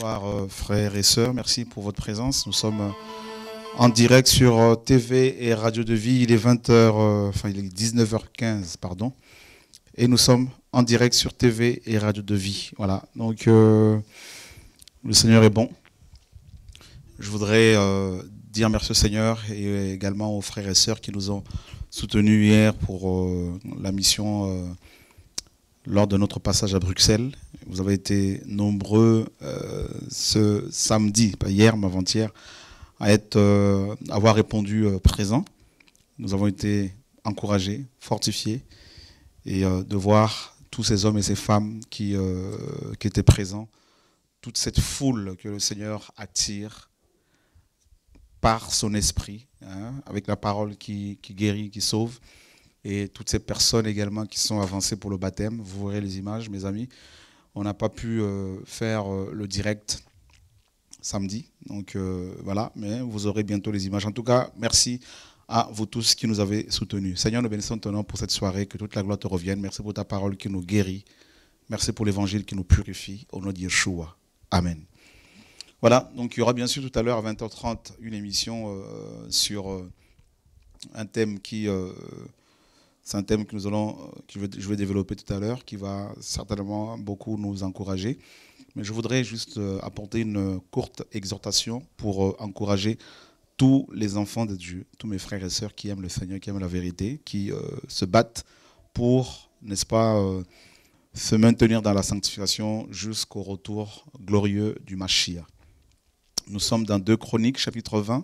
Bonsoir euh, frères et sœurs, merci pour votre présence. Nous sommes euh, en direct sur euh, TV et Radio de Vie, il est 20h, enfin il est 19h15, pardon. Et nous sommes en direct sur TV et Radio de Vie. Voilà, donc le Seigneur est bon. Je voudrais dire merci au Seigneur et également aux frères et sœurs qui nous ont soutenus hier pour la mission lors de notre passage à Bruxelles. Vous avez été nombreux euh, ce samedi, pas hier, mais avant-hier, à être, euh, avoir répondu euh, présent. Nous avons été encouragés, fortifiés, et de voir tous ces hommes et ces femmes qui, étaient présents, toute cette foule que le Seigneur attire par son esprit, hein, avec la parole qui guérit, qui sauve et toutes ces personnes également qui sont avancées pour le baptême. Vous verrez les images, mes amis. On n'a pas pu euh, faire euh, le direct samedi. Donc euh, voilà, mais vous aurez bientôt les images. En tout cas, merci à vous tous qui nous avez soutenus. Seigneur, nous bénissons ton nom pour cette soirée. Que toute la gloire te revienne. Merci pour ta parole qui nous guérit. Merci pour l'évangile qui nous purifie. Au nom de Yeshua. Amen. Voilà, donc il y aura bien sûr tout à l'heure à 20h30 une émission sur un thème qui c'est un thème que, nous allons, euh, que je vais développer tout à l'heure, qui va certainement beaucoup nous encourager. Mais je voudrais juste euh, apporter une courte exhortation pour euh, encourager tous les enfants de Dieu, tous mes frères et sœurs qui aiment le Seigneur, qui aiment la vérité, qui se battent pour, n'est-ce pas, se maintenir dans la sanctification jusqu'au retour glorieux du Mashiach. Nous sommes dans deux Chroniques, chapitre 20.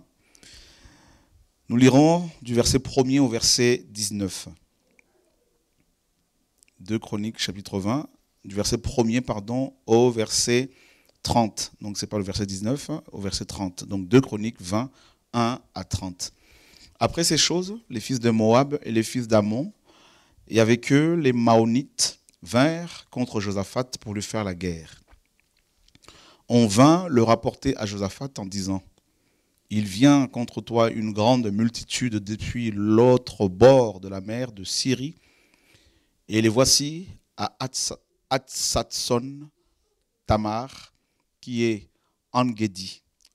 Nous lirons du verset 1er au verset 19. 2 Chroniques chapitre 20, du verset 1 pardon, au verset 30. Donc ce n'est pas le verset 19, hein, au verset 30. Donc 2 Chroniques 20, 1 à 30. Après ces choses, les fils de Moab et les fils d'Amon, et avec eux les Maonites, vinrent contre Josaphat pour lui faire la guerre. On vint le rapporter à Josaphat en disant, Il vient contre toi une grande multitude depuis l'autre bord de la mer de Syrie, et les voici à Atsatson Tamar, qui est en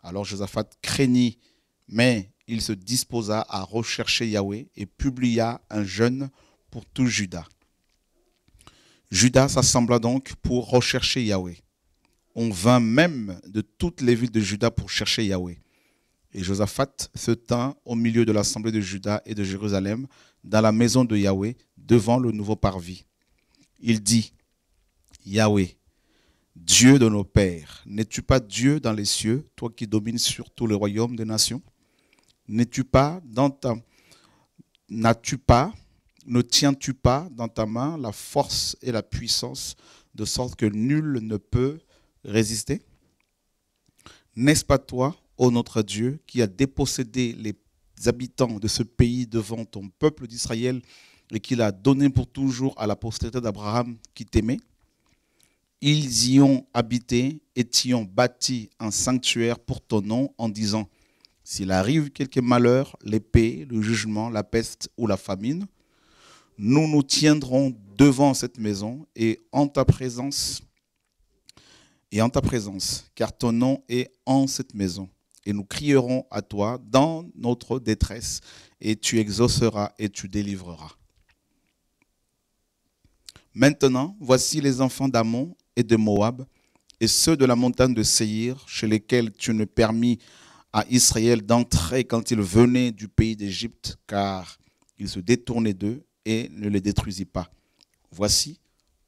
Alors Josaphat craignit, mais il se disposa à rechercher Yahweh et publia un jeûne pour tout Juda. Judas s'assembla donc pour rechercher Yahweh. On vint même de toutes les villes de Juda pour chercher Yahweh. Et Josaphat se tint au milieu de l'assemblée de Juda et de Jérusalem, dans la maison de Yahweh, devant le nouveau parvis. Il dit, Yahweh, Dieu de nos pères, n'es-tu pas Dieu dans les cieux, toi qui domines sur tout le royaume des nations N'es-tu pas dans ta... N'as-tu pas, ne tiens-tu pas dans ta main la force et la puissance de sorte que nul ne peut résister N'est-ce pas toi, ô notre Dieu, qui as dépossédé les habitants de ce pays devant ton peuple d'Israël et qu'il a donné pour toujours à la postérité d'Abraham qui t'aimait. Ils y ont habité et y ont bâti un sanctuaire pour ton nom en disant, s'il arrive quelque malheur, l'épée, le jugement, la peste ou la famine, nous nous tiendrons devant cette maison et en ta présence, et en ta présence, car ton nom est en cette maison. Et nous crierons à toi dans notre détresse, et tu exauceras et tu délivreras. Maintenant, voici les enfants d'Amon et de Moab, et ceux de la montagne de Seir, chez lesquels tu ne permis à Israël d'entrer quand ils venaient du pays d'Égypte, car ils se détournaient d'eux et ne les détruisit pas. Voici,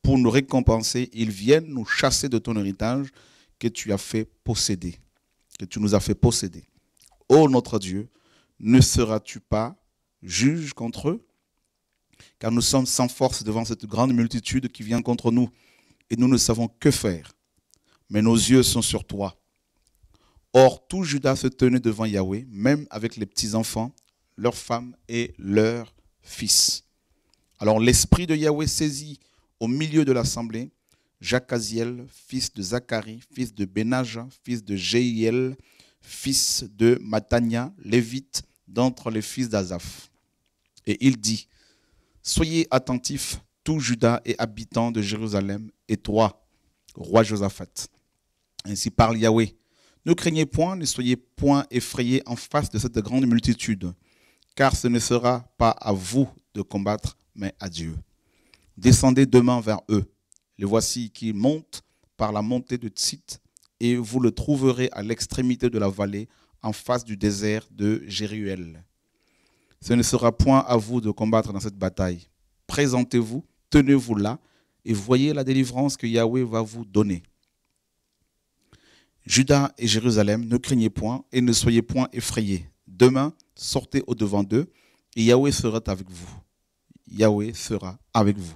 pour nous récompenser, ils viennent nous chasser de ton héritage que tu as fait posséder, que tu nous as fait posséder. Ô notre Dieu, ne seras-tu pas juge contre eux car nous sommes sans force devant cette grande multitude qui vient contre nous, et nous ne savons que faire. Mais nos yeux sont sur toi. Or, tout Judas se tenait devant Yahweh, même avec les petits-enfants, leurs femmes et leurs fils. Alors l'Esprit de Yahweh saisit au milieu de l'assemblée Jacaziel, fils de Zacharie, fils de Benaja, fils de Jéiel, fils de Matania, lévite, d'entre les fils d'Azaph. Et il dit, Soyez attentifs, tout Judas et habitants de Jérusalem, et toi, roi Josaphat. Ainsi parle Yahweh. Ne craignez point, ne soyez point effrayés en face de cette grande multitude, car ce ne sera pas à vous de combattre, mais à Dieu. Descendez demain vers eux. Les voici qui montent par la montée de Tzit, et vous le trouverez à l'extrémité de la vallée, en face du désert de Jéruel ce ne sera point à vous de combattre dans cette bataille. Présentez-vous, tenez-vous là et voyez la délivrance que Yahweh va vous donner. Judas et Jérusalem, ne craignez point et ne soyez point effrayés. Demain, sortez au-devant d'eux et Yahweh sera avec vous. Yahweh sera avec vous.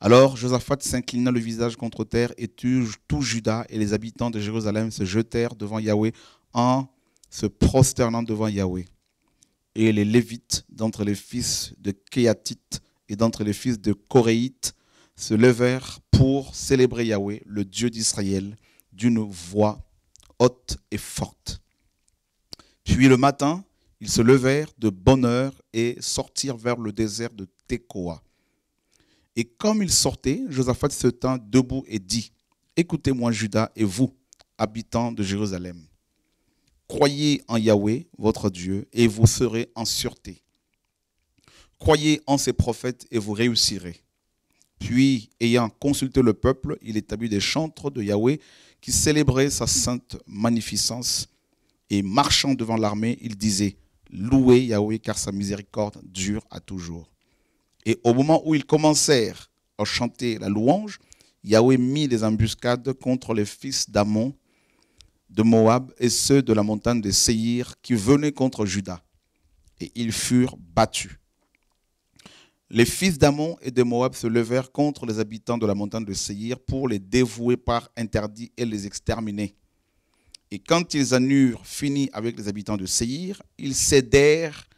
Alors Josaphat s'inclina le visage contre terre et tout Judas et les habitants de Jérusalem se jetèrent devant Yahweh en se prosternant devant Yahweh et les Lévites d'entre les fils de Kéatite et d'entre les fils de Coréite se levèrent pour célébrer Yahweh, le Dieu d'Israël, d'une voix haute et forte. Puis le matin, ils se levèrent de bonne heure et sortirent vers le désert de Tekoa. Et comme ils sortaient, Josaphat se tint debout et dit, Écoutez-moi Judas et vous, habitants de Jérusalem. Croyez en Yahweh, votre Dieu, et vous serez en sûreté. Croyez en ses prophètes et vous réussirez. Puis, ayant consulté le peuple, il établit des chantres de Yahweh qui célébraient sa sainte magnificence. Et marchant devant l'armée, il disait, Louez Yahweh car sa miséricorde dure à toujours. Et au moment où ils commencèrent à chanter la louange, Yahweh mit des embuscades contre les fils d'Amon de Moab et ceux de la montagne de Séir qui venaient contre Juda. Et ils furent battus. Les fils d'Amon et de Moab se levèrent contre les habitants de la montagne de Séir pour les dévouer par interdit et les exterminer. Et quand ils en eurent fini avec les habitants de Séir, ils cédèrent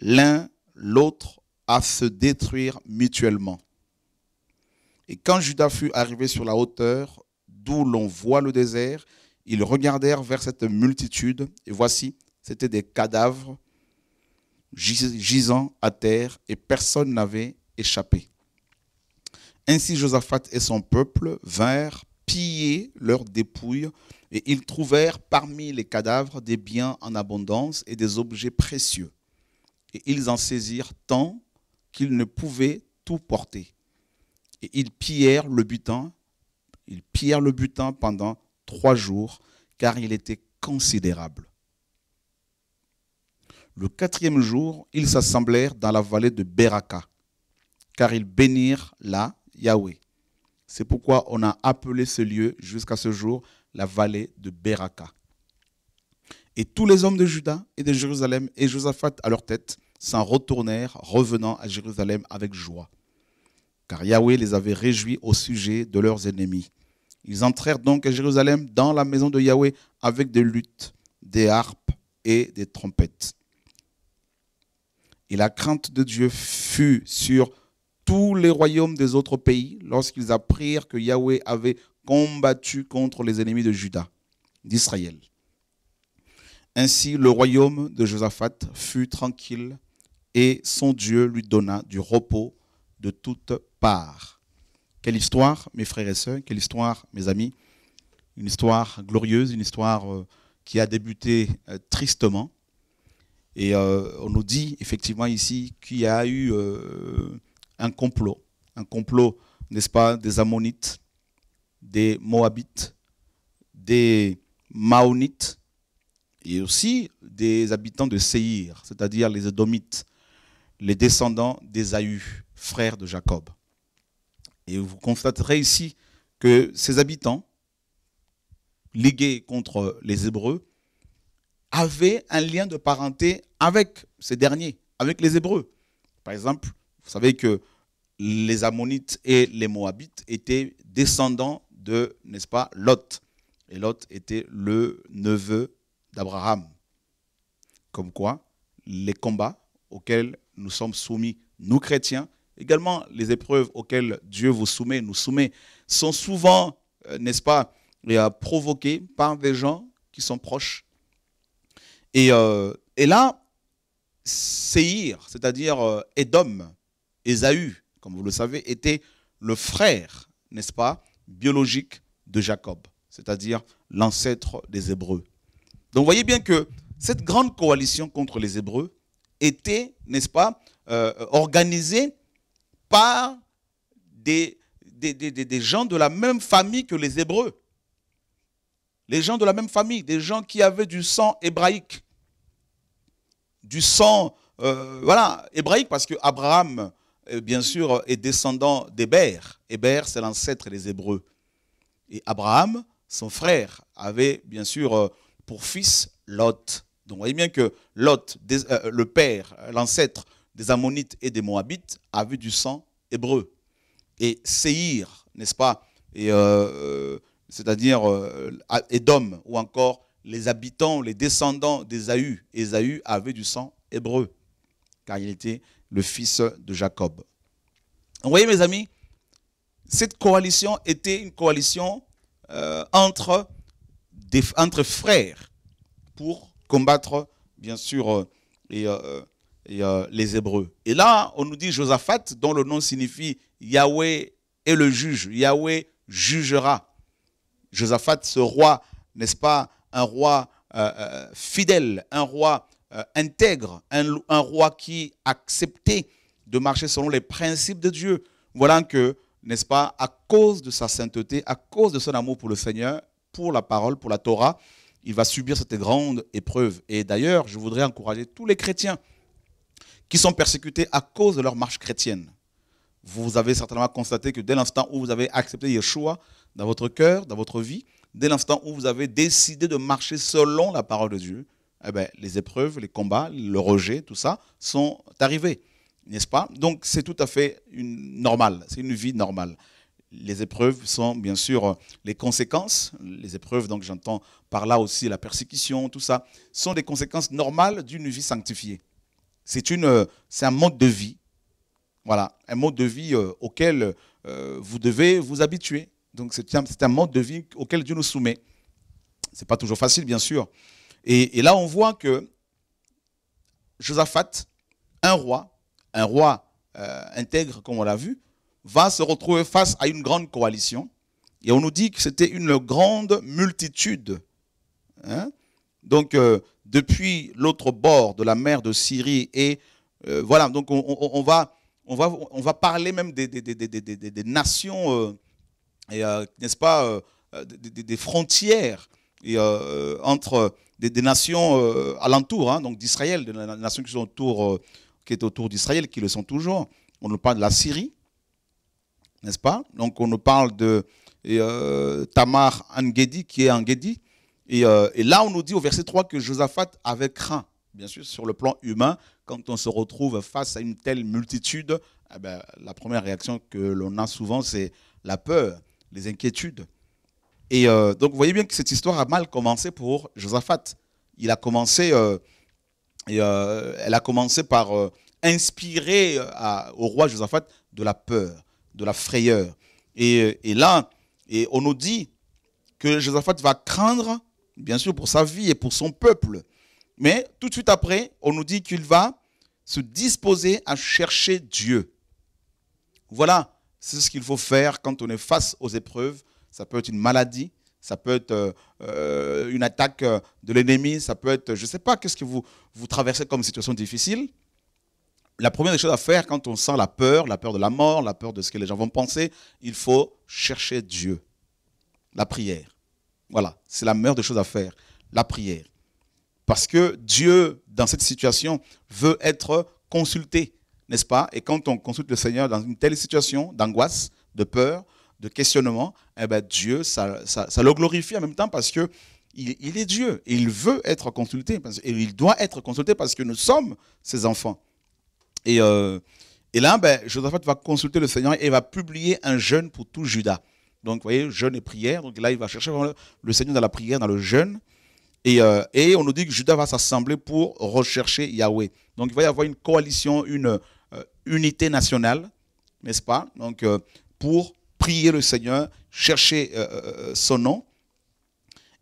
l'un l'autre à se détruire mutuellement. Et quand Judas fut arrivé sur la hauteur, d'où l'on voit le désert, ils regardèrent vers cette multitude, et voici, c'étaient des cadavres gisant à terre, et personne n'avait échappé. Ainsi Josaphat et son peuple vinrent piller leurs dépouilles, et ils trouvèrent parmi les cadavres des biens en abondance et des objets précieux. Et ils en saisirent tant qu'ils ne pouvaient tout porter. Et ils pillèrent le butin, ils pillèrent le butin pendant trois jours, car il était considérable. Le quatrième jour, ils s'assemblèrent dans la vallée de Beraka, car ils bénirent là Yahweh. C'est pourquoi on a appelé ce lieu jusqu'à ce jour la vallée de Beraka. Et tous les hommes de Juda et de Jérusalem et Josaphat à leur tête s'en retournèrent, revenant à Jérusalem avec joie. Car Yahweh les avait réjouis au sujet de leurs ennemis. Ils entrèrent donc à Jérusalem dans la maison de Yahweh avec des luttes, des harpes et des trompettes. Et la crainte de Dieu fut sur tous les royaumes des autres pays lorsqu'ils apprirent que Yahweh avait combattu contre les ennemis de Juda, d'Israël. Ainsi, le royaume de Josaphat fut tranquille et son Dieu lui donna du repos de toutes parts. Quelle histoire, mes frères et sœurs, quelle histoire, mes amis. Une histoire glorieuse, une histoire euh, qui a débuté euh, tristement. Et euh, on nous dit effectivement ici qu'il y a eu un complot, un complot, n'est-ce pas, des Ammonites, des Moabites, des Maonites et aussi des habitants de Séir, c'est-à-dire les Edomites, les descendants des frère frères de Jacob. Et vous constaterez ici que ces habitants, ligués contre les Hébreux, avaient un lien de parenté avec ces derniers, avec les Hébreux. Par exemple, vous savez que les Ammonites et les Moabites étaient descendants de, n'est-ce pas, Lot. Et Lot était le neveu d'Abraham. Comme quoi, les combats auxquels nous sommes soumis, nous chrétiens, Également, les épreuves auxquelles Dieu vous soumet, nous soumet, sont souvent, euh, n'est-ce pas, euh, provoquées par des gens qui sont proches. Et, euh, là, Seir, c'est-à-dire édom, Edom, Ésaü, comme vous le savez, était le frère, n'est-ce pas, biologique de Jacob, c'est-à-dire l'ancêtre des Hébreux. Donc vous voyez bien que cette grande coalition contre les Hébreux était, n'est-ce pas, organisée par des, des, gens de la même famille que les Hébreux. Les gens de la même famille, des gens qui avaient du sang hébraïque. Du sang, euh, voilà, hébraïque, parce que Abraham, euh, bien sûr, est descendant d'Héber. Héber, c'est l'ancêtre des Hébreux. Et Abraham, son frère, avait bien sûr euh, pour fils Lot. Donc vous voyez bien que Lot, le père, l'ancêtre des Ammonites et des Moabites avaient du sang hébreu. Et Seir, n'est-ce pas et euh, euh, C'est-à-dire Edom, euh, ou encore les habitants, les descendants d'Ésaü. Ésaü avait du sang hébreu, car il était le fils de Jacob. Vous voyez, mes amis, cette coalition était une coalition entre, entre frères pour combattre, bien sûr, et, euh, les Hébreux. Et là, on nous dit Josaphat, dont le nom signifie Yahweh est le juge, Yahweh jugera. Josaphat, ce roi, n'est-ce pas, un roi euh, euh, fidèle, un roi intègre, un, un, roi qui acceptait de marcher selon les principes de Dieu. Voilà que, n'est-ce pas, à cause de sa sainteté, à cause de son amour pour le Seigneur, pour la parole, pour la Torah, il va subir cette grande épreuve. Et d'ailleurs, je voudrais encourager tous les chrétiens qui sont persécutés à cause de leur marche chrétienne. Vous avez certainement constaté que dès l'instant où vous avez accepté Yeshua dans votre cœur, dans votre vie, dès l'instant où vous avez décidé de marcher selon la parole de Dieu, eh bien, les épreuves, les combats, le rejet, tout ça sont arrivés, n'est-ce pas Donc c'est tout à fait une, normal, c'est une vie normale. Les épreuves sont bien sûr les conséquences, les épreuves, donc j'entends par là aussi la persécution, tout ça, sont des conséquences normales d'une vie sanctifiée. Euh, c'est un mode de vie. Voilà, un mode de vie euh, auquel euh, vous devez vous habituer. Donc c'est un, mode de vie auquel Dieu nous soumet. Ce n'est pas toujours facile, bien sûr. Et, là, on voit que Josaphat, un roi, un roi intègre, comme on l'a vu, va se retrouver face à une grande coalition. Et on nous dit que c'était une grande multitude. Hein. Donc, depuis l'autre bord de la mer de Syrie. Et euh, voilà, donc on, va, on, va, on va parler même des, des, des, des nations, euh, et euh, n'est-ce pas, des, frontières et, entre des, nations alentour, hein, donc d'Israël, des nations qui sont autour, qui est autour d'Israël, qui le sont toujours. On nous parle de la Syrie, n'est-ce pas Donc on nous parle de Tamar Angedi, qui est Angedi euh, et, là, on nous dit au verset 3 que Josaphat avait craint, bien sûr, sur le plan humain, quand on se retrouve face à une telle multitude, eh ben, la première réaction que l'on a souvent, c'est la peur, les inquiétudes. Et euh, donc, vous voyez bien que cette histoire a mal commencé pour Josaphat. Il a commencé, euh, et, elle a commencé par inspirer au roi Josaphat de la peur, de la frayeur. Et, et là, et on nous dit que Josaphat va craindre bien sûr pour sa vie et pour son peuple. Mais tout de suite après, on nous dit qu'il va se disposer à chercher Dieu. Voilà, c'est ce qu'il faut faire quand on est face aux épreuves. Ça peut être une maladie, ça peut être euh, euh, une attaque euh, de l'ennemi, ça peut être, je ne sais pas, qu'est-ce que vous, vous traversez comme situation difficile. La première des choses à faire quand on sent la peur, la peur de la mort, la peur de ce que les gens vont penser, il faut chercher Dieu. La prière. Voilà, c'est la meilleure des choses à faire, la prière. Parce que Dieu, dans cette situation, veut être consulté, n'est-ce pas Et quand on consulte le Seigneur dans une telle situation d'angoisse, de peur, de questionnement, eh ben, Dieu, ça, le glorifie en même temps parce que il, est Dieu et il veut être consulté et il doit être consulté parce que nous sommes ses enfants. Et, euh, là, ben, va consulter le Seigneur et va publier un jeûne pour tout Judas. Donc, vous voyez, jeûne et prière. Donc là, il va chercher le Seigneur dans la prière, dans le jeûne. Et, euh, et on nous dit que Judas va s'assembler pour rechercher Yahweh. Donc, il va y avoir une coalition, une euh, unité nationale, n'est-ce pas Donc, euh, pour prier le Seigneur, chercher son nom.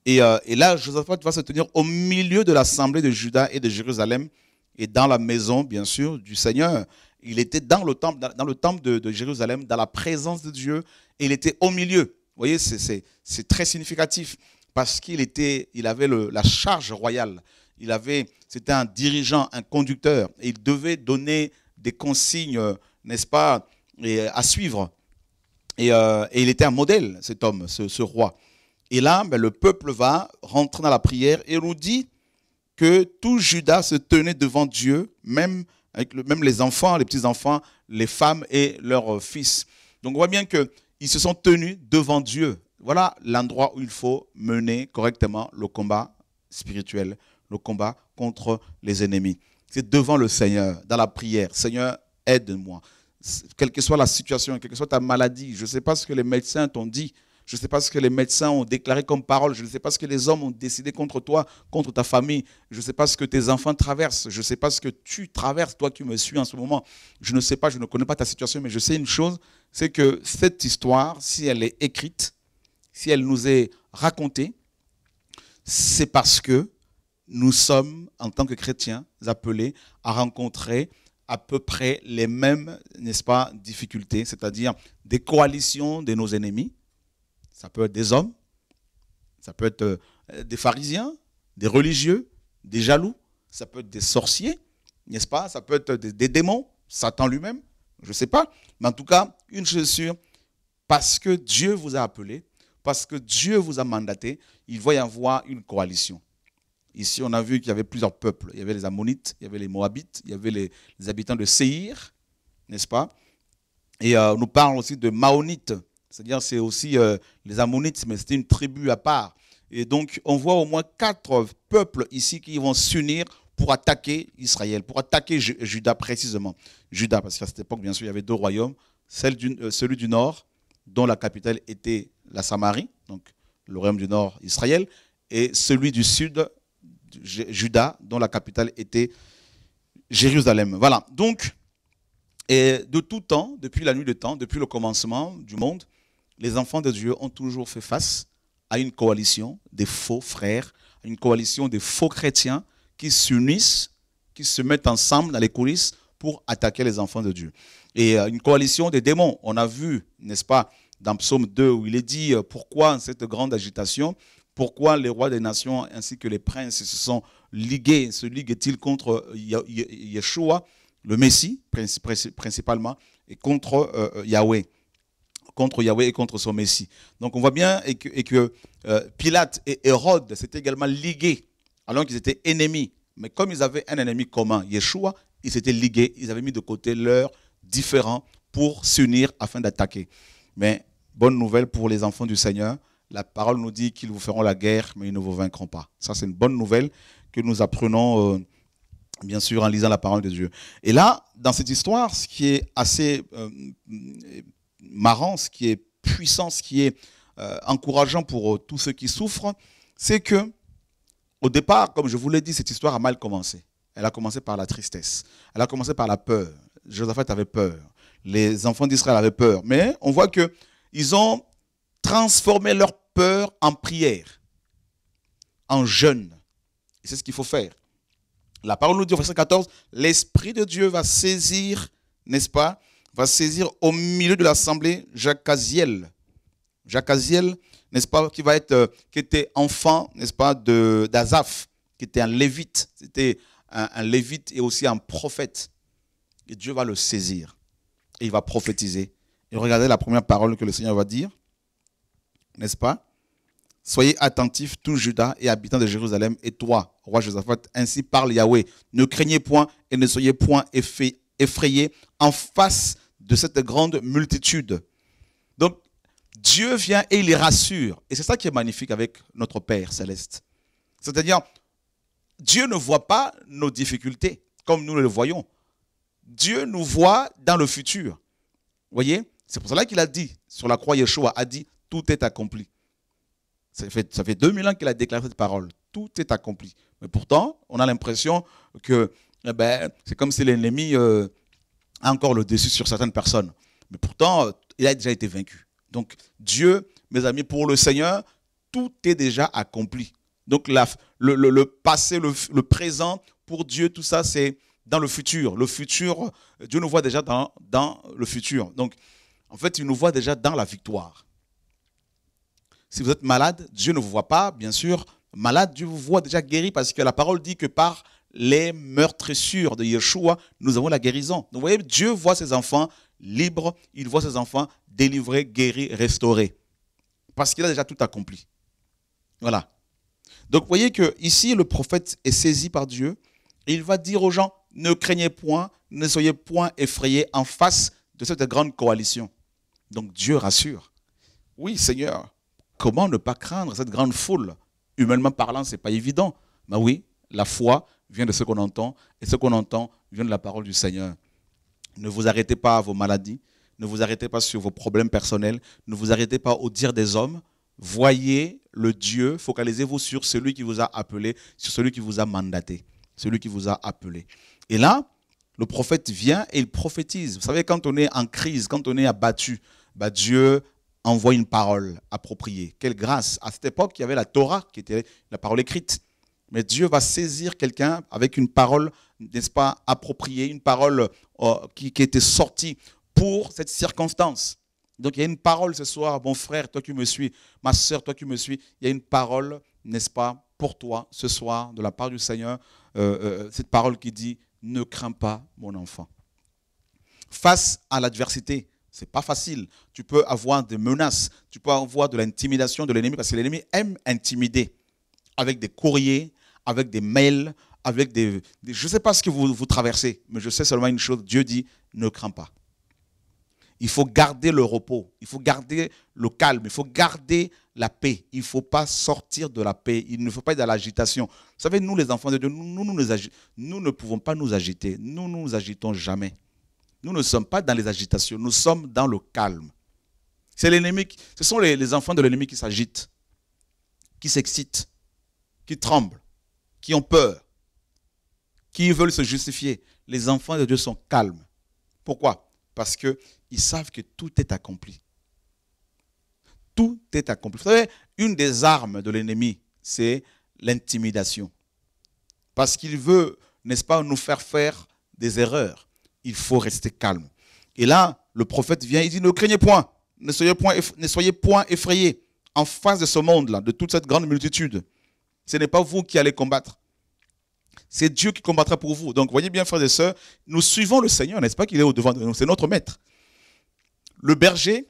Et, et là, Josaphat va se tenir au milieu de l'assemblée de Judas et de Jérusalem, et dans la maison, bien sûr, du Seigneur. Il était dans le temple, dans le temple de, Jérusalem, dans la présence de Dieu, et il était au milieu. Vous voyez, c'est très significatif parce qu'il était, il avait la charge royale. Il avait, c'était un dirigeant, un conducteur, et il devait donner des consignes, n'est-ce pas, à suivre. Euh, et, il était un modèle, cet homme, ce, roi. Et là, ben, le peuple va rentrer dans la prière et nous dit que tout Judas se tenait devant Dieu, même même les enfants, les petits-enfants, les femmes et leurs euh, fils. Donc on voit bien qu'ils se sont tenus devant Dieu. Voilà l'endroit où il faut mener correctement le combat spirituel, le combat contre les ennemis. C'est devant le Seigneur, dans la prière. Seigneur, aide-moi. Quelle que soit la situation, quelle que soit ta maladie, je ne sais pas ce que les médecins t'ont dit, je ne sais pas ce que les médecins ont déclaré comme parole. Je ne sais pas ce que les hommes ont décidé contre toi, contre ta famille. Je ne sais pas ce que tes enfants traversent. Je ne sais pas ce que tu traverses, toi qui me suis en ce moment. Je ne sais pas, je ne connais pas ta situation, mais je sais une chose, c'est que cette histoire, si elle est écrite, si elle nous est racontée, c'est parce que nous sommes, en tant que chrétiens, appelés à rencontrer à peu près les mêmes, n'est-ce pas, difficultés, c'est-à-dire des coalitions de nos ennemis, ça peut être des hommes, ça peut être euh, des pharisiens, des religieux, des jaloux, ça peut être des sorciers, n'est-ce pas Ça peut être des, démons, Satan lui-même, je ne sais pas. Mais en tout cas, une chose sûre, parce que Dieu vous a appelé, parce que Dieu vous a mandaté, il va y avoir une coalition. Ici, on a vu qu'il y avait plusieurs peuples. Il y avait les Ammonites, il y avait les Moabites, il y avait les, habitants de Séir, n'est-ce pas Et on euh, nous parle aussi de Maonites, c'est-à-dire, c'est aussi euh, les Ammonites, mais c'était une tribu à part. Et donc, on voit au moins quatre peuples ici qui vont s'unir pour attaquer Israël, pour attaquer Judas précisément. Juda, parce qu'à cette époque, bien sûr, il y avait deux royaumes, euh, celui du nord, dont la capitale était la Samarie, donc le royaume du nord, Israël, et celui du sud, Judas, dont la capitale était Jérusalem. Voilà. Donc, et de tout temps, depuis la nuit de temps, depuis le commencement du monde, les enfants de Dieu ont toujours fait face à une coalition des faux frères, à une coalition des faux chrétiens qui s'unissent, qui se mettent ensemble dans les coulisses pour attaquer les enfants de Dieu. Et euh, une coalition des démons, on a vu, n'est-ce pas, dans Psaume 2, où il est dit, euh, pourquoi cette grande agitation Pourquoi les rois des nations ainsi que les princes se sont ligués, se liguent-ils contre euh, Yeshua, le Messie principalement, et contre Yahweh contre Yahweh et contre son Messie. Donc on voit bien et que, et que euh, Pilate et Hérode s'étaient également ligués, alors qu'ils étaient ennemis. Mais comme ils avaient un ennemi commun, Yeshua, ils s'étaient ligués, ils avaient mis de côté leurs différents pour s'unir afin d'attaquer. Mais bonne nouvelle pour les enfants du Seigneur, la parole nous dit qu'ils vous feront la guerre, mais ils ne vous vaincront pas. Ça, c'est une bonne nouvelle que nous apprenons, euh, bien sûr, en lisant la parole de Dieu. Et là, dans cette histoire, ce qui est assez euh, marrant, ce qui est puissant, ce qui est euh, encourageant pour euh, tous ceux qui souffrent, c'est que, au départ, comme je vous l'ai dit, cette histoire a mal commencé. Elle a commencé par la tristesse. Elle a commencé par la peur. Josaphat avait peur. Les enfants d'Israël avaient peur. Mais on voit que ils ont transformé leur peur en prière, en jeûne. Et c'est ce qu'il faut faire. La parole nous dit au verset 14, l'Esprit de Dieu va saisir, n'est-ce pas, va saisir au milieu de l'assemblée Jacques Aziel. Jacques Aziel, n'est-ce pas, qui va être, euh, qui était enfant, n'est-ce pas, de qui était un lévite, c'était un, lévite et aussi un prophète. Et Dieu va le saisir et il va prophétiser. Et regardez la première parole que le Seigneur va dire, n'est-ce pas Soyez attentifs, tout Judas et habitants de Jérusalem, et toi, roi Josaphat, ainsi parle Yahweh. Ne craignez point et ne soyez point effrayés en face de cette grande multitude. Donc, Dieu vient et il les rassure. Et c'est ça qui est magnifique avec notre Père céleste. C'est-à-dire, Dieu ne voit pas nos difficultés comme nous le voyons. Dieu nous voit dans le futur. Vous voyez C'est pour cela qu'il a dit, sur la croix, Yeshua a dit, tout est accompli. Ça fait, ça fait 2000 ans qu'il a déclaré cette parole. Tout est accompli. Mais pourtant, on a l'impression que eh ben, c'est comme si l'ennemi... Euh, encore le dessus sur certaines personnes. Mais pourtant, euh, il a déjà été vaincu. Donc Dieu, mes amis, pour le Seigneur, tout est déjà accompli. Donc la, le, passé, le, le, présent, pour Dieu, tout ça, c'est dans le futur. Le futur, euh, Dieu nous voit déjà dans, dans le futur. Donc, en fait, il nous voit déjà dans la victoire. Si vous êtes malade, Dieu ne vous voit pas, bien sûr. Malade, Dieu vous voit déjà guéri parce que la parole dit que par les meurtres meurtrissures de Yeshua, nous avons la guérison. Donc, vous voyez, Dieu voit ses enfants libres, il voit ses enfants délivrés, guéris, restaurés. Parce qu'il a déjà tout accompli. Voilà. Donc vous voyez que ici, le prophète est saisi par Dieu. il va dire aux gens, ne craignez point, ne soyez point effrayés en face de cette grande coalition. Donc Dieu rassure. Oui, Seigneur, comment ne pas craindre cette grande foule Humainement parlant, ce n'est pas évident. Mais oui, la foi, vient de ce qu'on entend, et ce qu'on entend vient de la parole du Seigneur. Ne vous arrêtez pas à vos maladies, ne vous arrêtez pas sur vos problèmes personnels, ne vous arrêtez pas au dire des hommes. Voyez le Dieu, focalisez-vous sur celui qui vous a appelé, sur celui qui vous a mandaté, celui qui vous a appelé. Et là, le prophète vient et il prophétise. Vous savez, quand on est en crise, quand on est abattu, bah, Dieu envoie une parole appropriée. Quelle grâce. À cette époque, il y avait la Torah, qui était la parole écrite. Mais Dieu va saisir quelqu'un avec une parole, n'est-ce pas, appropriée, une parole euh, qui, était sortie pour cette circonstance. Donc il y a une parole ce soir, mon frère, toi qui me suis, ma soeur, toi qui me suis, il y a une parole, n'est-ce pas, pour toi ce soir, de la part du Seigneur, euh, euh, cette parole qui dit, ne crains pas mon enfant. Face à l'adversité, c'est pas facile. Tu peux avoir des menaces, tu peux avoir de l'intimidation de l'ennemi, parce que l'ennemi aime intimider avec des courriers, avec des mails, avec des... je ne sais pas ce que vous, traversez, mais je sais seulement une chose. Dieu dit, ne crains pas. Il faut garder le repos, il faut garder le calme, il faut garder la paix. Il ne faut pas sortir de la paix, il ne faut pas être dans l'agitation. Vous savez, nous les enfants de Dieu, nous, ne pouvons pas nous agiter. Nous ne nous agitons jamais. Nous ne sommes pas dans les agitations, nous sommes dans le calme. C'est l'ennemi, ce sont les enfants de l'ennemi qui s'agitent, qui s'excitent, qui tremblent, qui ont peur, qui veulent se justifier. Les enfants de Dieu sont calmes. Pourquoi Parce qu'ils savent que tout est accompli. Tout est accompli. Vous savez, une des armes de l'ennemi, c'est l'intimidation. Parce qu'il veut, n'est-ce pas, nous faire faire des erreurs. Il faut rester calme. Et là, le prophète vient, il dit, ne craignez point, ne soyez point, ne soyez point effrayés en face de ce monde-là, de toute cette grande multitude. Ce n'est pas vous qui allez combattre. C'est Dieu qui combattra pour vous. Donc, voyez bien, frères et sœurs, nous suivons le Seigneur, n'est-ce pas qu'il est au-devant de nous C'est notre maître. Le berger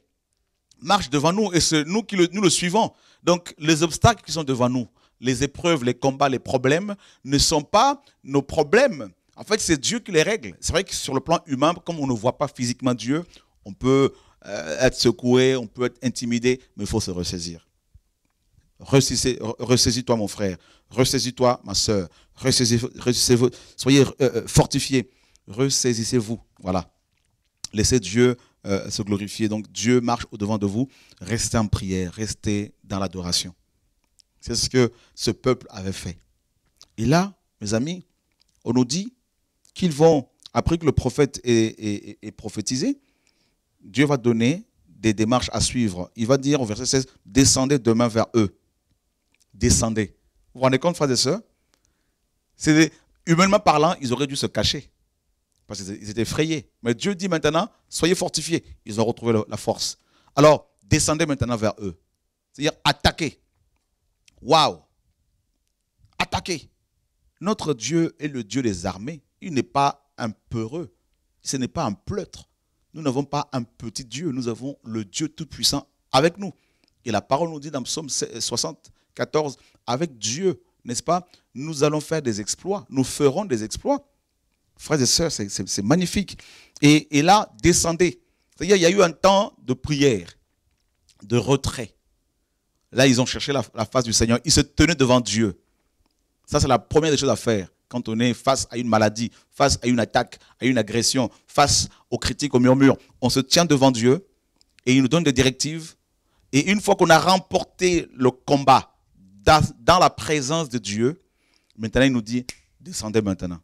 marche devant nous et c'est nous qui le, nous le suivons. Donc, les obstacles qui sont devant nous, les épreuves, les combats, les problèmes, ne sont pas nos problèmes. En fait, c'est Dieu qui les règle. C'est vrai que sur le plan humain, comme on ne voit pas physiquement Dieu, on peut euh, être secoué, on peut être intimidé, mais il faut se ressaisir. Ressaisis-toi, mon frère. Ressaisis-toi, ma soeur. vous soyez euh, euh, fortifiés. Ressaisissez-vous. Voilà. Laissez Dieu euh, se glorifier. Donc Dieu marche au-devant de vous. Restez en prière. Restez dans l'adoration. C'est ce que ce peuple avait fait. Et là, mes amis, on nous dit qu'ils vont, après que le prophète est prophétisé, Dieu va donner des démarches à suivre. Il va dire au verset 16, descendez demain vers eux descendez. Vous vous rendez compte, frères et sœurs Humainement parlant, ils auraient dû se cacher. Parce qu'ils étaient effrayés. Mais Dieu dit maintenant, soyez fortifiés. Ils ont retrouvé la force. Alors, descendez maintenant vers eux. C'est-à-dire, attaquez. Waouh Attaquez. Notre Dieu est le Dieu des armées. Il n'est pas un peureux. Ce n'est pas un pleutre. Nous n'avons pas un petit Dieu. Nous avons le Dieu Tout-Puissant avec nous. Et la parole nous dit dans Psaume 60, 14, avec Dieu, n'est-ce pas Nous allons faire des exploits, nous ferons des exploits. Frères et sœurs, c'est magnifique. Et, là, descendez. C'est-à-dire, il y a eu un temps de prière, de retrait. Là, ils ont cherché la face du Seigneur. Ils se tenaient devant Dieu. Ça, c'est la première des choses à faire quand on est face à une maladie, face à une attaque, à une agression, face aux critiques, aux murmures. On se tient devant Dieu et il nous donne des directives. Et une fois qu'on a remporté le combat, dans, la présence de Dieu, maintenant il nous dit, descendez maintenant.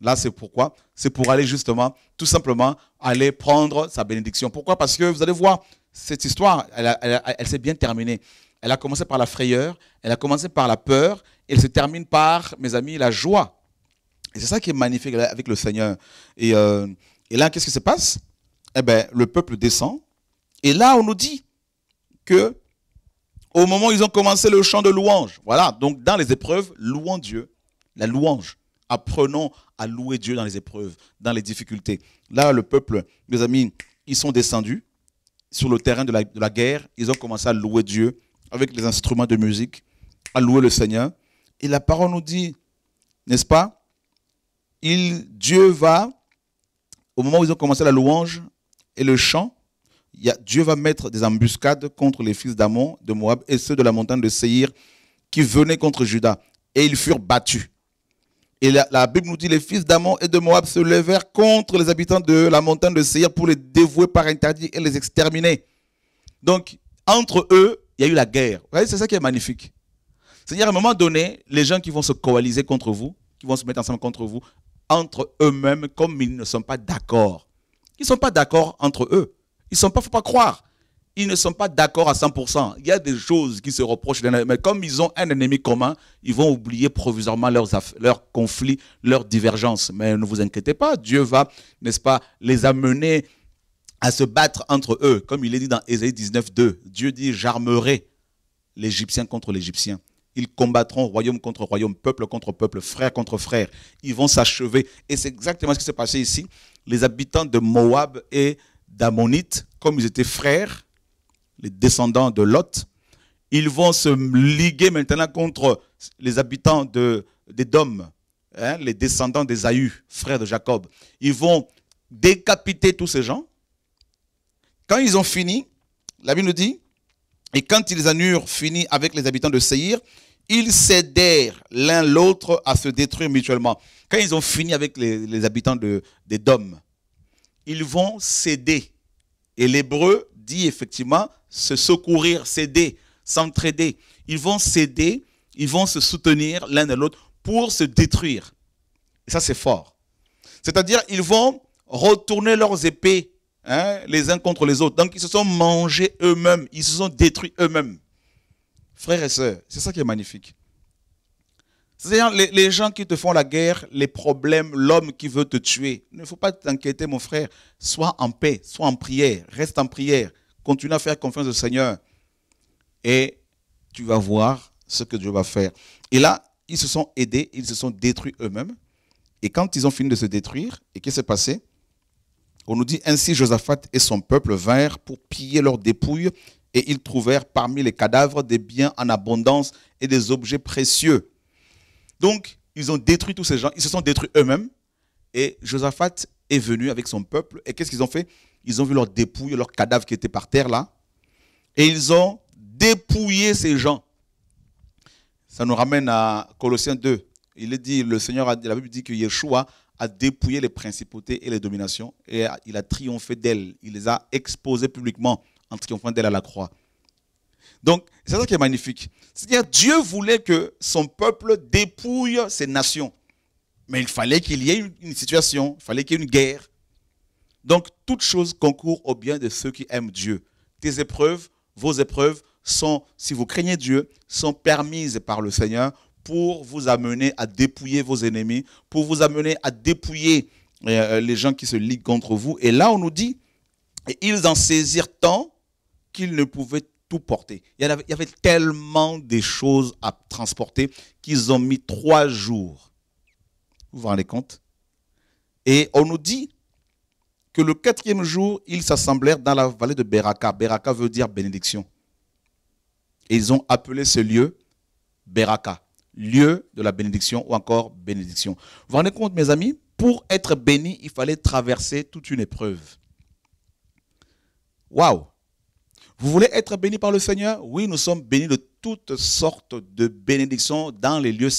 Là, c'est pourquoi C'est pour aller justement, tout simplement, aller prendre sa bénédiction. Pourquoi Parce que vous allez voir, cette histoire, elle, s'est bien terminée. Elle a commencé par la frayeur, elle a commencé par la peur, et elle se termine par, mes amis, la joie. Et c'est ça qui est magnifique avec le Seigneur. Et, euh, et là, qu'est-ce qui se passe Eh bien, le peuple descend, et là, on nous dit que au moment où ils ont commencé le chant de louange. Voilà, donc dans les épreuves, louons Dieu, la louange. Apprenons à louer Dieu dans les épreuves, dans les difficultés. Là, le peuple, mes amis, ils sont descendus sur le terrain de la, guerre. Ils ont commencé à louer Dieu avec les instruments de musique, à louer le Seigneur. Et la parole nous dit, n'est-ce pas Il, Dieu va, au moment où ils ont commencé la louange et le chant, Dieu va mettre des embuscades contre les fils d'Amon, de Moab et ceux de la montagne de Seir qui venaient contre Juda. Et ils furent battus. Et la, Bible nous dit les fils d'Amon et de Moab se levèrent contre les habitants de la montagne de Seir pour les dévouer par interdit et les exterminer. Donc, entre eux, il y a eu la guerre. Vous voyez, c'est ça qui est magnifique. C'est-à-dire, à un moment donné, les gens qui vont se coaliser contre vous, qui vont se mettre ensemble contre vous, entre eux-mêmes, comme ils ne sont pas d'accord. Ils ne sont pas d'accord entre eux. Ils ne sont pas, faut pas croire. Ils ne sont pas d'accord à 100%. Il y a des choses qui se reprochent. Mais comme ils ont un ennemi commun, ils vont oublier provisoirement leurs, leurs conflits, leurs divergences. Mais ne vous inquiétez pas, Dieu va, n'est-ce pas, les amener à se battre entre eux. Comme il est dit dans Ésaïe 19, 2. Dieu dit, j'armerai l'Égyptien contre l'Égyptien. Ils combattront royaume contre royaume, peuple contre peuple, frère contre frère. Ils vont s'achever. Et c'est exactement ce qui s'est passé ici. Les habitants de Moab et Damonites, comme ils étaient frères, les descendants de Lot, ils vont se liguer maintenant contre les habitants de, des hein, Dômes, les descendants des Aïus, frères de Jacob. Ils vont décapiter tous ces gens. Quand ils ont fini, la Bible nous dit, et quand ils en eurent fini avec les habitants de Seir, ils cédèrent l'un l'autre à se détruire mutuellement. Quand ils ont fini avec les, habitants de, des Dômes, ils vont céder. Et l'hébreu dit effectivement se secourir, céder, s'entraider. Ils vont céder, ils vont se soutenir l'un de l'autre pour se détruire. Et ça, c'est fort. C'est-à-dire, ils vont retourner leurs épées hein, les uns contre les autres. Donc, ils se sont mangés eux-mêmes, ils se sont détruits eux-mêmes. Frères et sœurs, c'est ça qui est magnifique cest les, gens qui te font la guerre, les problèmes, l'homme qui veut te tuer. ne faut pas t'inquiéter, mon frère. Sois en paix, sois en prière, reste en prière, continue à faire confiance au Seigneur. Et tu vas voir ce que Dieu va faire. Et là, ils se sont aidés, ils se sont détruits eux-mêmes. Et quand ils ont fini de se détruire, et qu'est-ce qui s'est passé On nous dit ainsi Josaphat et son peuple vinrent pour piller leurs dépouilles, et ils trouvèrent parmi les cadavres des biens en abondance et des objets précieux donc, ils ont détruit tous ces gens, ils se sont détruits eux-mêmes. Et Josaphat est venu avec son peuple. Et qu'est-ce qu'ils ont fait Ils ont vu leurs dépouilles, leurs cadavres qui étaient par terre là. Et ils ont dépouillé ces gens. Ça nous ramène à Colossiens 2. Il est dit, le Seigneur, a, la Bible dit que Yeshua a dépouillé les principautés et les dominations et il a triomphé d'elles. Il les a exposées publiquement en triomphant d'elles à la croix. Donc, c'est ça qui est magnifique. C'est-à-dire, Dieu voulait que son peuple dépouille ses nations. Mais il fallait qu'il y ait une situation, il fallait qu'il y ait une guerre. Donc, toute chose concourt au bien de ceux qui aiment Dieu. Tes épreuves, vos épreuves sont, si vous craignez Dieu, sont permises par le Seigneur pour vous amener à dépouiller vos ennemis, pour vous amener à dépouiller euh, euh, les gens qui se liguent contre vous. Et là, on nous dit, et ils en saisirent tant qu'ils ne pouvaient tout porté. Il y, avait, il y avait tellement des choses à transporter qu'ils ont mis trois jours. Vous vous rendez compte Et on nous dit que le quatrième jour, ils s'assemblèrent dans la vallée de Beraka. Beraka veut dire bénédiction. Et ils ont appelé ce lieu Beraka, lieu de la bénédiction ou encore bénédiction. Vous vous rendez compte, mes amis Pour être béni, il fallait traverser toute une épreuve. Waouh vous voulez être béni par le Seigneur Oui, nous sommes bénis de toutes sortes de bénédictions dans les lieux,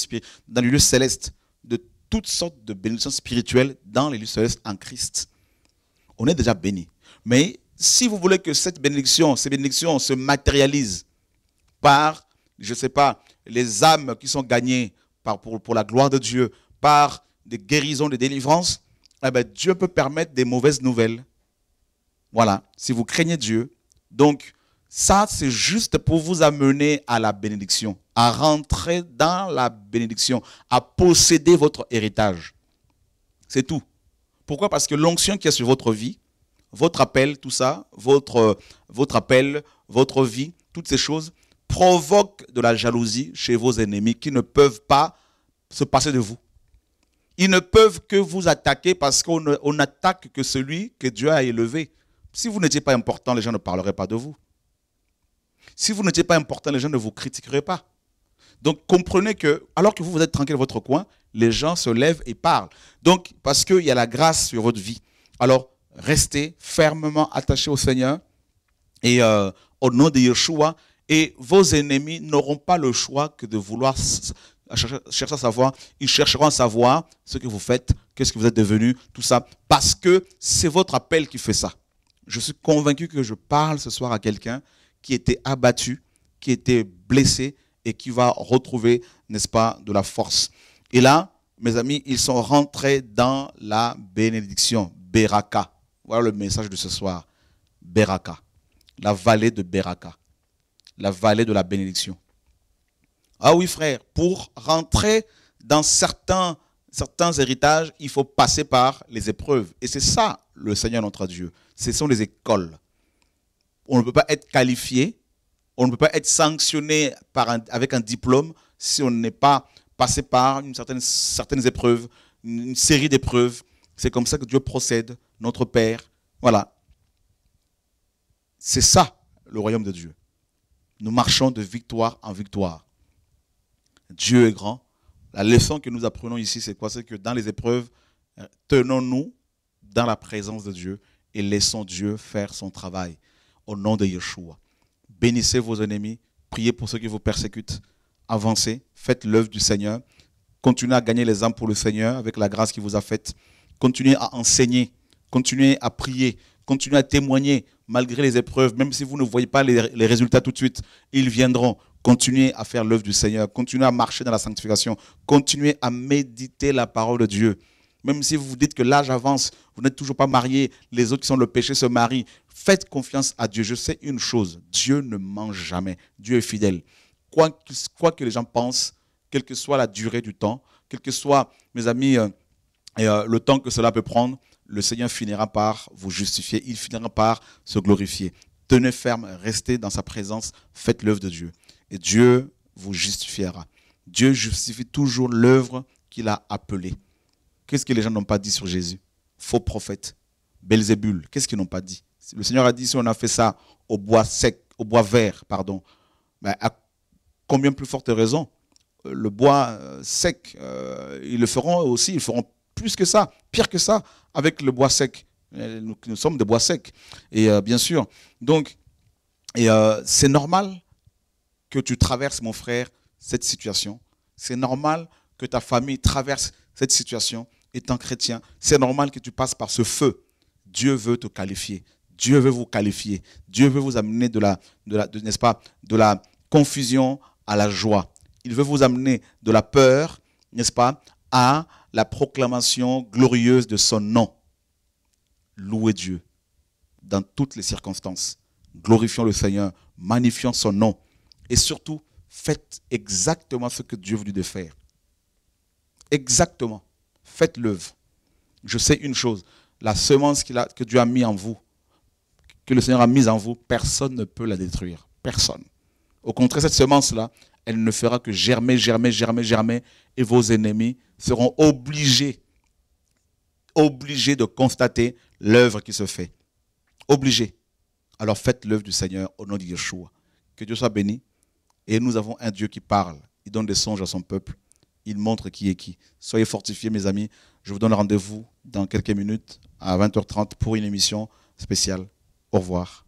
dans les lieux célestes, de toutes sortes de bénédictions spirituelles dans les lieux célestes en Christ. On est déjà béni. Mais si vous voulez que cette bénédiction, ces bénédictions se matérialise par, je ne sais pas, les âmes qui sont gagnées par, pour, la gloire de Dieu, par des guérisons, des délivrances, eh ben, Dieu peut permettre des mauvaises nouvelles. Voilà, si vous craignez Dieu, donc, ça, c'est juste pour vous amener à la bénédiction, à rentrer dans la bénédiction, à posséder votre héritage. C'est tout. Pourquoi Parce que l'onction qui est sur votre vie, votre appel, tout ça, votre, votre appel, votre vie, toutes ces choses provoquent de la jalousie chez vos ennemis qui ne peuvent pas se passer de vous. Ils ne peuvent que vous attaquer parce qu'on n'attaque que celui que Dieu a élevé. Si vous n'étiez pas important, les gens ne parleraient pas de vous. Si vous n'étiez pas important, les gens ne vous critiqueraient pas. Donc comprenez que, alors que vous, vous êtes tranquille dans votre coin, les gens se lèvent et parlent. Donc, parce qu'il y a la grâce sur votre vie. Alors, restez fermement attachés au Seigneur et euh, au nom de Yeshua. Et vos ennemis n'auront pas le choix que de vouloir chercher à savoir. Ils chercheront à savoir ce que vous faites, qu'est-ce que vous êtes devenu, tout ça. Parce que c'est votre appel qui fait ça je suis convaincu que je parle ce soir à quelqu'un qui était abattu, qui était blessé et qui va retrouver, n'est-ce pas, de la force. Et là, mes amis, ils sont rentrés dans la bénédiction, Beraka. Voilà le message de ce soir, Beraka, la vallée de Beraka, la vallée de la bénédiction. Ah oui, frère, pour rentrer dans certains, certains héritages, il faut passer par les épreuves. Et c'est ça, le Seigneur notre Dieu ce sont les écoles. On ne peut pas être qualifié, on ne peut pas être sanctionné avec un diplôme si on n'est pas passé par une certaine, certaines épreuves, une série d'épreuves. C'est comme ça que Dieu procède, notre Père. Voilà. C'est ça le royaume de Dieu. Nous marchons de victoire en victoire. Dieu est grand. La leçon que nous apprenons ici, c'est quoi C'est que dans les épreuves, tenons-nous dans la présence de Dieu et laissons Dieu faire son travail. Au nom de Yeshua. Bénissez vos ennemis, priez pour ceux qui vous persécutent, avancez, faites l'œuvre du Seigneur, continuez à gagner les âmes pour le Seigneur avec la grâce qu'il vous a faite, continuez à enseigner, continuez à prier, continuez à témoigner malgré les épreuves, même si vous ne voyez pas les, résultats tout de suite, ils viendront. Continuez à faire l'œuvre du Seigneur, continuez à marcher dans la sanctification, continuez à méditer la parole de Dieu. Même si vous vous dites que l'âge avance, vous n'êtes toujours pas marié, les autres qui sont le péché se marient. Faites confiance à Dieu. Je sais une chose, Dieu ne mange jamais. Dieu est fidèle. Quoi que, les gens pensent, quelle que soit la durée du temps, quel que soit, mes amis, euh, euh, le temps que cela peut prendre, le Seigneur finira par vous justifier, il finira par se glorifier. Tenez ferme, restez dans sa présence, faites l'œuvre de Dieu. Et Dieu vous justifiera. Dieu justifie toujours l'œuvre qu'il a appelée. Qu'est-ce que les gens n'ont pas dit sur Jésus Faux prophète, Belzébul, qu'est-ce qu'ils n'ont pas dit Le Seigneur a dit si on a fait ça au bois sec, au bois vert, pardon, ben, à combien plus forte raison euh, Le bois euh, sec, euh, ils le feront aussi, ils feront plus que ça, pire que ça, avec le bois sec. Nous, sommes des bois secs, et bien sûr. Donc, c'est normal que tu traverses, mon frère, cette situation. C'est normal que ta famille traverse cette situation étant chrétien, c'est normal que tu passes par ce feu. Dieu veut te qualifier. Dieu veut vous qualifier. Dieu veut vous amener de la, de la de, n'est-ce pas, de la confusion à la joie. Il veut vous amener de la peur, n'est-ce pas, à la proclamation glorieuse de son nom. Louez Dieu dans toutes les circonstances. Glorifions le Seigneur, magnifions son nom. Et surtout, faites exactement ce que Dieu voulait de faire. Exactement faites l'œuvre. Je sais une chose, la semence que Dieu a mise en vous, que le Seigneur a mise en vous, personne ne peut la détruire. Personne. Au contraire, cette semence-là, elle ne fera que germer, germer, germer, germer, et vos ennemis seront obligés, obligés de constater l'œuvre qui se fait. Obligés. Alors faites l'œuvre du Seigneur au nom de Yeshua. Que Dieu soit béni. Et nous avons un Dieu qui parle. Il donne des songes à son peuple il montre qui est qui. Soyez fortifiés, mes amis. Je vous donne rendez-vous dans quelques minutes à 20h30 pour une émission spéciale. Au revoir.